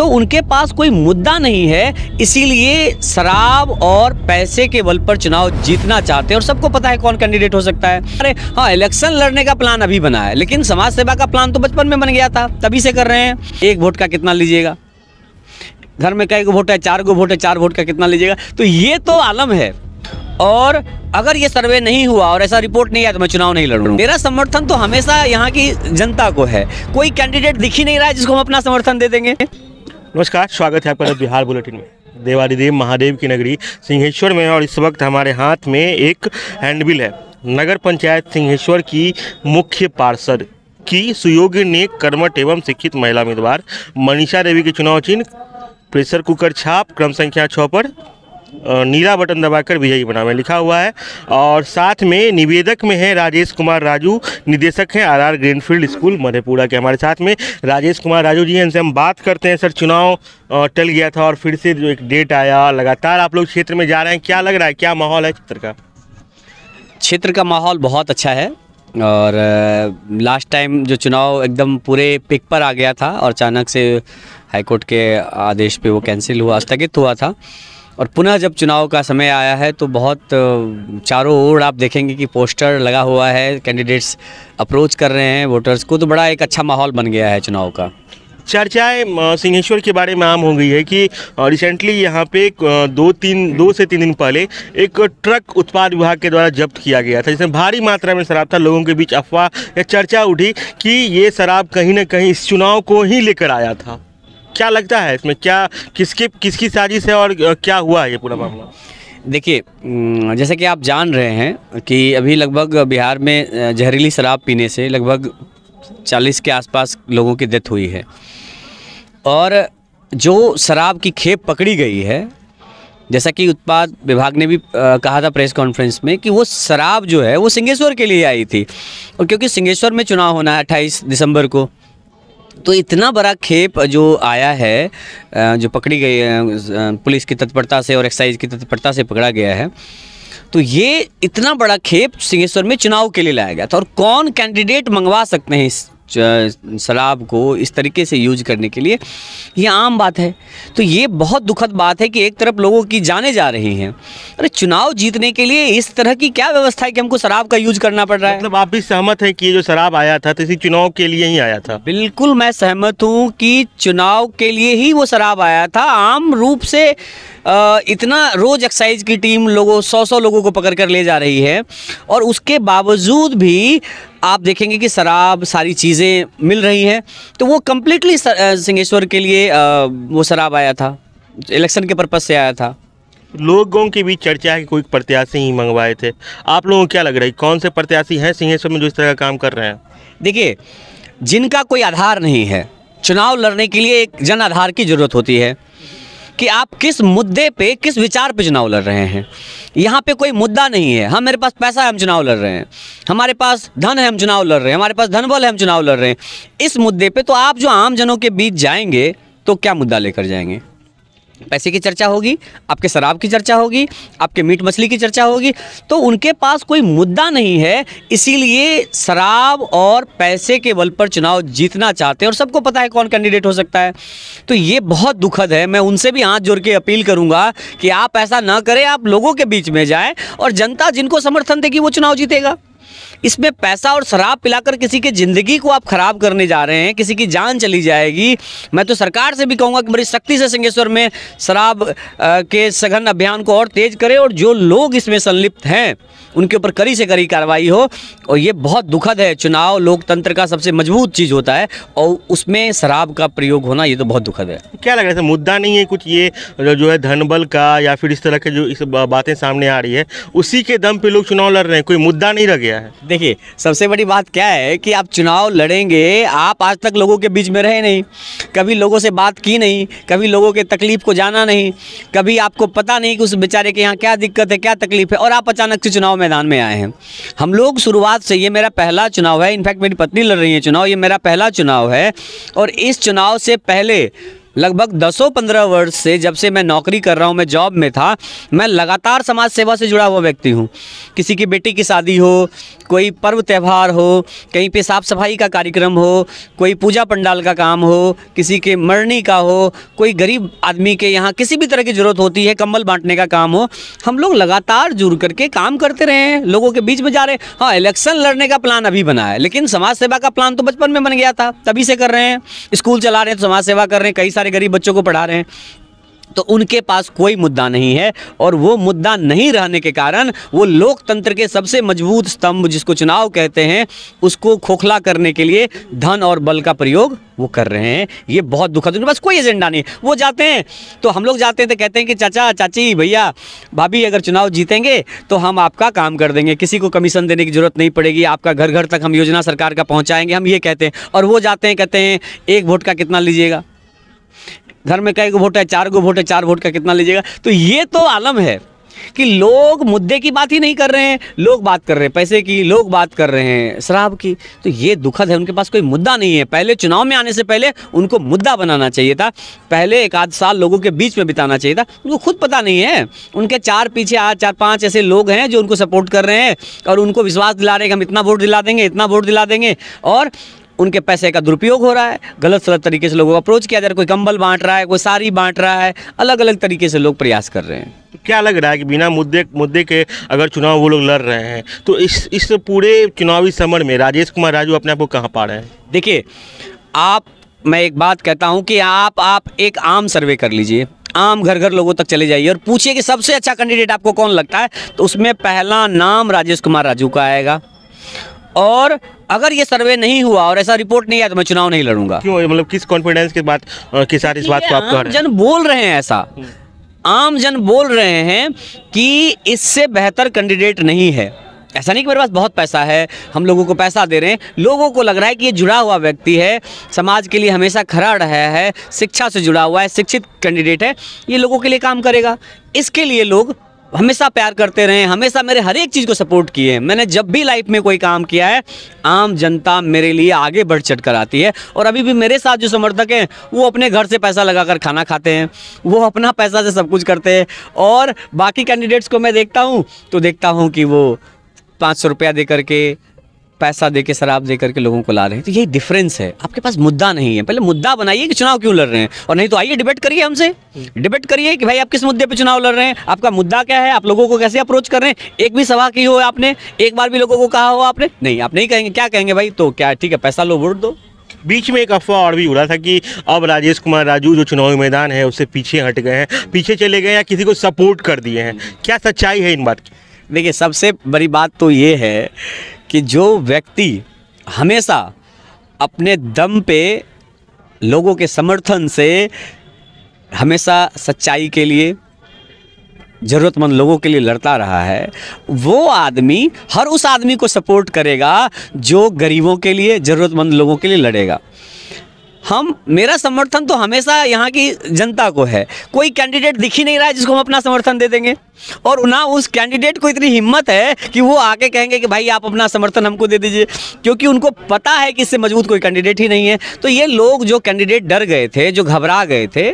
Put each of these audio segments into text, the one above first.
तो उनके पास कोई मुद्दा नहीं है इसीलिए शराब और पैसे के बल पर चुनाव जीतना चाहते हैं और सबको पता है कौन कैंडिडेट हो सकता है अरे हाँ इलेक्शन लड़ने का प्लान अभी बना है लेकिन समाज सेवा का प्लान तो बचपन में बन गया था तभी से कर रहे हैं एक वोट का कितना लीजिएगा घर में कई गो वोट है चार गो वोट है चार वोट का कितना लीजिएगा तो ये तो आलम है और अगर ये सर्वे नहीं हुआ और ऐसा रिपोर्ट नहीं आया तो मैं चुनाव नहीं लड़ूंगा मेरा समर्थन तो हमेशा यहाँ की जनता को है कोई कैंडिडेट दिख ही नहीं रहा है जिसको हम अपना समर्थन दे देंगे नमस्कार स्वागत है आपका बिहार बुलेटिन में देव महादेव की नगरी सिंहेश्वर में और इस वक्त हमारे हाथ में एक हैंडबिल है नगर पंचायत सिंहेश्वर की मुख्य पार्षद की सुयोग्य ने कर्मठ एवं शिक्षित महिला उम्मीदवार मनीषा देवी के चुनाव चिन्ह प्रेशर कुकर छाप क्रम संख्या छः पर नीला बटन दबाकर विजयी बनावें लिखा हुआ है और साथ में निवेदक में है राजेश कुमार राजू निदेशक हैं R R greenfield school Madhepura के हमारे साथ में राजेश कुमार राजू जी हैं इनसे हम बात करते हैं सर चुनाव टल गया था और फिर से जो एक डेट आया लगातार आप लोग क्षेत्र में जा रहे हैं क्या लग रहा है क्या माहौल है क्षेत्र का क्षेत्र का माहौल बहुत अच्छा है और लास्ट टाइम जो चुनाव एकदम पूरे पिक पर आ गया था और अचानक से हाईकोर्ट के आदेश पे वो कैंसिल हुआ स्थगित हुआ था और पुनः जब चुनाव का समय आया है तो बहुत चारों ओर आप देखेंगे कि पोस्टर लगा हुआ है कैंडिडेट्स अप्रोच कर रहे हैं वोटर्स को तो बड़ा एक अच्छा माहौल बन गया है चुनाव का चर्चाएं सिंहेश्वर के बारे में आम हो गई है कि रिसेंटली यहाँ पे दो तीन दो से तीन दिन पहले एक ट्रक उत्पाद विभाग के द्वारा जब्त किया गया था जिसमें भारी मात्रा में शराब था लोगों के बीच अफवाह या चर्चा उठी कि ये शराब कहीं ना कहीं इस चुनाव को ही लेकर आया था क्या लगता है इसमें क्या किसकी किसकी साजिश है और क्या हुआ है ये पूरा मामला देखिए जैसे कि आप जान रहे हैं कि अभी लगभग बिहार में जहरीली शराब पीने से लगभग 40 के आसपास लोगों की डेथ हुई है और जो शराब की खेप पकड़ी गई है जैसा कि उत्पाद विभाग ने भी कहा था प्रेस कॉन्फ्रेंस में कि वो शराब जो है वो सिंगेश्वर के लिए आई थी और क्योंकि सिंगेश्वर में चुनाव होना है अट्ठाईस दिसंबर को तो इतना बड़ा खेप जो आया है जो पकड़ी गई पुलिस की तत्परता से और एक्साइज की तत्परता से पकड़ा गया है तो ये इतना बड़ा खेप सिंहेश्वर में चुनाव के लिए लाया गया था और कौन कैंडिडेट मंगवा सकते हैं इस शराब को इस तरीके से यूज करने के लिए ये आम बात है तो ये बहुत दुखद बात है कि एक तरफ लोगों की जाने जा रही हैं अरे चुनाव जीतने के लिए इस तरह की क्या व्यवस्था है कि हमको शराब का यूज करना पड़ रहा है मतलब आप भी सहमत हैं कि ये जो शराब आया था तो इसी चुनाव के लिए ही आया था बिल्कुल मैं सहमत हूँ कि चुनाव के लिए ही वो शराब आया था आम रूप से इतना रोज एक्साइज की टीम लोगों सौ सौ लोगों को पकड़ कर ले जा रही है और उसके बावजूद भी आप देखेंगे कि शराब सारी चीज़ें मिल रही हैं तो वो कम्प्लीटली सिंहेश्वर के लिए वो शराब आया था इलेक्शन के पर्पज़ से आया था लोगों के बीच चर्चा है कि कोई प्रत्याशी ही मंगवाए थे आप लोगों को क्या लग रहा है कौन से प्रत्याशी हैं सिंहेश्वर में जो इस तरह का काम कर रहे हैं देखिए जिनका कोई आधार नहीं है चुनाव लड़ने के लिए एक जन आधार की ज़रूरत होती है कि आप किस मुद्दे पे किस विचार पे चुनाव लड़ रहे हैं यहाँ पे कोई मुद्दा नहीं है हम हाँ, मेरे पास पैसा है हम चुनाव लड़ रहे हैं हमारे पास धन है हम चुनाव लड़ रहे हैं हमारे पास धन बल है हम चुनाव लड़ रहे हैं इस मुद्दे पे तो आप जो आम जनों के बीच जाएंगे तो क्या मुद्दा लेकर जाएंगे पैसे की चर्चा होगी आपके शराब की चर्चा होगी आपके मीट मछली की चर्चा होगी तो उनके पास कोई मुद्दा नहीं है इसीलिए शराब और पैसे के बल पर चुनाव जीतना चाहते हैं और सबको पता है कौन कैंडिडेट हो सकता है तो ये बहुत दुखद है मैं उनसे भी हाथ जोड़ के अपील करूँगा कि आप ऐसा ना करें आप लोगों के बीच में जाएँ और जनता जिनको समर्थन देगी वो चुनाव जीतेगा इसमें पैसा और शराब पिलाकर किसी की ज़िंदगी को आप ख़राब करने जा रहे हैं किसी की जान चली जाएगी मैं तो सरकार से भी कहूँगा कि बड़ी सख्ती से सिंगेश्वर में शराब के सघन अभियान को और तेज़ करें और जो लोग इसमें संलिप्त हैं उनके ऊपर कड़ी से कड़ी कार्रवाई हो और ये बहुत दुखद है चुनाव लोकतंत्र का सबसे मजबूत चीज़ होता है और उसमें शराब का प्रयोग होना ये तो बहुत दुखद है क्या लग रहा है मुद्दा नहीं है कुछ ये जो है धनबल का या फिर इस तरह के जो इस बातें सामने आ रही है उसी के दम पे लोग चुनाव लड़ रहे हैं कोई मुद्दा नहीं रह गया है देखिए सबसे बड़ी बात क्या है कि आप चुनाव लड़ेंगे आप आज तक लोगों के बीच में रहे नहीं कभी लोगों से बात की नहीं कभी लोगों के तकलीफ़ को जाना नहीं कभी आपको पता नहीं कि उस बेचारे के यहाँ क्या दिक्कत है क्या तकलीफ़ है और आप अचानक से चुनाव मैदान में आए हैं हम लोग शुरुआत से ये मेरा पहला चुनाव है इनफैक्ट मेरी पत्नी लड़ रही है चुनाव ये मेरा पहला चुनाव है और इस चुनाव से पहले लगभग दसों पंद्रह वर्ष से जब से मैं नौकरी कर रहा हूँ मैं जॉब में था मैं लगातार समाज सेवा से जुड़ा हुआ व्यक्ति हूँ किसी की बेटी की शादी हो कोई पर्व त्यौहार हो कहीं पे साफ सफाई का कार्यक्रम हो कोई पूजा पंडाल का काम हो किसी के मरनी का हो कोई गरीब आदमी के यहाँ किसी भी तरह की ज़रूरत होती है कंबल बांटने का काम हो हम लोग लगातार जुड़ करके काम करते रहे हैं लोगों के बीच में जा रहे हैं हाँ इलेक्शन लड़ने का प्लान अभी बना है लेकिन समाज सेवा का प्लान तो बचपन में बन गया था तभी से कर रहे हैं स्कूल चला रहे हैं तो समाज सेवा कर रहे हैं कई सारे गरीब बच्चों को पढ़ा रहे हैं तो उनके पास कोई मुद्दा नहीं है और वो मुद्दा नहीं रहने के कारण वो लोकतंत्र के सबसे मजबूत स्तंभ जिसको चुनाव कहते हैं उसको खोखला करने के लिए धन और बल का प्रयोग वो कर रहे हैं ये बहुत दुखद उनके पास कोई एजेंडा नहीं वो जाते हैं तो हम लोग जाते हैं तो कहते हैं कि चाचा चाची भैया भाभी अगर चुनाव जीतेंगे तो हम आपका काम कर देंगे किसी को कमीशन देने की ज़रूरत नहीं पड़ेगी आपका घर घर तक हम योजना सरकार का पहुँचाएंगे हम ये कहते हैं और वो जाते हैं कहते हैं एक वोट का कितना लीजिएगा घर में कई गो वोट है चार गो वोट है चार वोट का कितना लीजिएगा तो ये तो आलम है कि लोग मुद्दे की बात ही नहीं कर रहे हैं लोग बात कर रहे हैं पैसे की लोग बात कर रहे हैं शराब की तो ये दुखद है उनके पास कोई मुद्दा नहीं है पहले चुनाव में आने से पहले उनको मुद्दा बनाना चाहिए था पहले एक आध साल लोगों के बीच में बिताना चाहिए था उनको खुद पता नहीं है उनके चार पीछे आज चार पाँच ऐसे लोग हैं जो उनको सपोर्ट कर रहे हैं और उनको विश्वास दिला रहे हैं कि हम इतना वोट दिला देंगे इतना वोट दिला देंगे और उनके पैसे का दुरुपयोग हो रहा है गलत सलत तरीके से लोगों को अप्रोच किया जा रहा है कोई कंबल बांट रहा है कोई साड़ी बांट रहा है अलग अलग तरीके से लोग प्रयास कर रहे हैं तो क्या लग रहा है कि बिना मुद्दे मुद्दे के अगर चुनाव वो लोग लड़ रहे हैं तो इस इस पूरे चुनावी समर में राजेश कुमार राजू अपने आप को कहाँ पा रहे हैं देखिए आप मैं एक बात कहता हूँ कि आप आप एक आम सर्वे कर लीजिए आम घर घर लोगों तक चले जाइए और पूछिए कि सबसे अच्छा कैंडिडेट आपको कौन लगता है तो उसमें पहला नाम राजेश कुमार राजू का आएगा और अगर ये सर्वे नहीं हुआ और ऐसा रिपोर्ट नहीं आया तो मैं चुनाव नहीं लड़ूंगा क्यों मतलब किस कॉन्फिडेंस के बात के साथ इस बात को आप कह जन बोल रहे हैं ऐसा हम्म। आम जन बोल रहे हैं कि इससे बेहतर कैंडिडेट नहीं है ऐसा नहीं कि मेरे पास बहुत पैसा है हम लोगों को पैसा दे रहे हैं लोगों को लग रहा है कि ये जुड़ा हुआ व्यक्ति है समाज के लिए हमेशा खड़ा रहा है शिक्षा से जुड़ा हुआ है शिक्षित कैंडिडेट है ये लोगों के लिए काम करेगा इसके लिए लोग हमेशा प्यार करते रहे हमेशा मेरे हर एक चीज़ को सपोर्ट किए मैंने जब भी लाइफ में कोई काम किया है आम जनता मेरे लिए आगे बढ़ चढ़ कर आती है और अभी भी मेरे साथ जो समर्थक हैं वो अपने घर से पैसा लगा कर खाना खाते हैं वो अपना पैसा से सब कुछ करते हैं और बाकी कैंडिडेट्स को मैं देखता हूँ तो देखता हूँ कि वो पाँच सौ रुपया दे करके पैसा दे के शराब दे करके लोगों को ला रहे हैं तो यही डिफरेंस है आपके पास मुद्दा नहीं है पहले मुद्दा बनाइए कि चुनाव क्यों लड़ रहे हैं और नहीं तो आइए डिबेट करिए हमसे डिबेट करिए कि भाई आप किस मुद्दे पर चुनाव लड़ रहे हैं आपका मुद्दा क्या है आप लोगों को कैसे अप्रोच कर रहे हैं एक भी सभा की हो आपने एक बार भी लोगों को कहा हो आपने नहीं आप नहीं कहेंगे क्या कहेंगे भाई तो क्या ठीक है पैसा लो वोट दो बीच में एक अफवाह और भी उड़ा था कि अब राजेश कुमार राजू जो चुनावी मैदान है उससे पीछे हट गए हैं पीछे चले गए या किसी को सपोर्ट कर दिए हैं क्या सच्चाई है इन बात की देखिए सबसे बड़ी बात तो ये है कि जो व्यक्ति हमेशा अपने दम पे लोगों के समर्थन से हमेशा सच्चाई के लिए ज़रूरतमंद लोगों के लिए लड़ता रहा है वो आदमी हर उस आदमी को सपोर्ट करेगा जो गरीबों के लिए ज़रूरतमंद लोगों के लिए लड़ेगा हम मेरा समर्थन तो हमेशा यहाँ की जनता को है कोई कैंडिडेट दिख ही नहीं रहा है जिसको हम अपना समर्थन दे देंगे और ना उस कैंडिडेट को इतनी हिम्मत है कि वो आके कहेंगे कि भाई आप अपना समर्थन हमको दे दीजिए क्योंकि उनको पता है कि इससे मजबूत कोई कैंडिडेट ही नहीं है तो ये लोग जो कैंडिडेट डर गए थे जो घबरा गए थे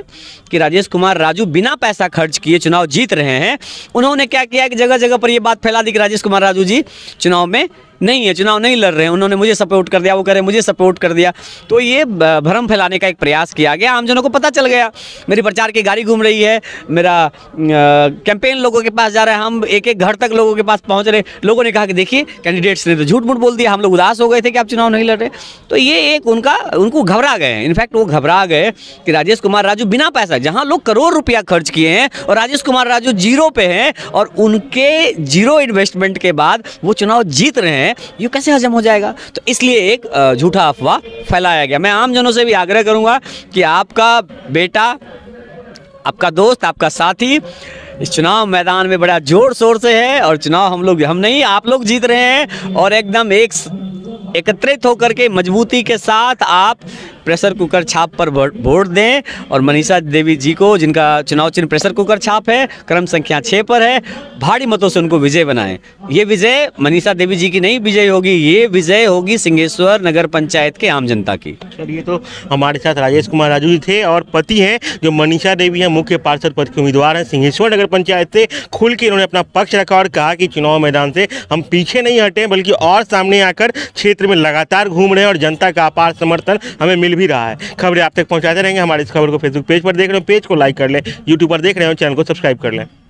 कि राजेश कुमार राजू बिना पैसा खर्च किए चुनाव जीत रहे हैं उन्होंने क्या किया कि जगह जगह पर यह बात फैला दी कि राजेश कुमार राजू जी चुनाव में नहीं है चुनाव नहीं लड़ रहे हैं उन्होंने मुझे सपोर्ट कर दिया वो करे मुझे सपोर्ट कर दिया तो ये भ्रम फैलाने का एक प्रयास किया गया आमजनों को पता चल गया मेरी प्रचार की गाड़ी घूम रही है मेरा कैंपेन लोगों के पास जा रहा है हम एक एक घर तक लोगों के पास पहुँच रहे लोगों ने कहा कि देखिए कैंडिडेट्स ने तो झूठ मूठ बोल दिया हम लोग उदास हो गए थे कि आप चुनाव नहीं लड़ रहे तो ये एक उनका उनको घबरा गए इनफैक्ट वो घबरा गए कि राजेश कुमार राजू बिना पैसा जहाँ लोग करोड़ रुपया खर्च किए हैं और राजेश कुमार राजू जीरो पे हैं और उनके जीरो इन्वेस्टमेंट के बाद वो चुनाव जीत रहे हैं हैं ये कैसे हजम हो जाएगा तो इसलिए एक झूठा अफवाह फैलाया गया मैं आम जनों से भी आग्रह करूंगा कि आपका बेटा आपका दोस्त आपका साथी इस चुनाव मैदान में बड़ा जोर शोर से है और चुनाव हम लोग हम नहीं आप लोग जीत रहे हैं और एकदम एक एकत्रित होकर के मजबूती के साथ आप प्रेशर कुकर छाप पर वोट दें और मनीषा देवी जी को जिनका चुनाव चिन्ह प्रेशर कुकर छाप है क्रम संख्या छः पर है भारी मतों से उनको विजय बनाएं ये विजय मनीषा देवी जी की नहीं विजय होगी ये विजय होगी सिंहेश्वर नगर पंचायत के आम जनता की सर ये तो हमारे साथ राजेश कुमार राजू जी थे और पति हैं जो मनीषा देवी हैं मुख्य पार्षद पद के उम्मीदवार हैं सिंहेश्वर नगर पंचायत से खुल के इन्होंने अपना पक्ष रखा और कहा कि चुनाव मैदान से हम पीछे नहीं हटे बल्कि और सामने आकर क्षेत्र में लगातार घूम रहे हैं और जनता का अपार समर्थन हमें मिल भी रहा है खबरें आप तक पहुँचाते रहेंगे हमारे इस खबर को फेसबुक पेज पर देख रहे हो पेज को लाइक कर लें यूट्यूब पर देख रहे हो चैनल को सब्सक्राइब कर लें